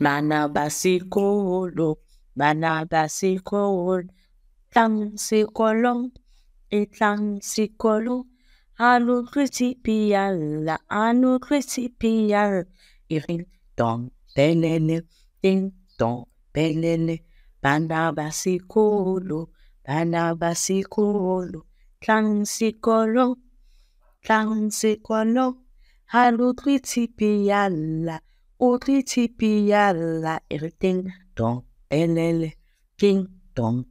Mana basikolo, mana basikolo, tang sikolong, itang sikolo, alu kritipial, anu alu kritipial, irin dong belele, ding dong belele, mana basikolo, mana basikolo, tang sikolong, tang sikolong, anu kritipial, la Uditipiyalla el ding dong, el el, ding dong,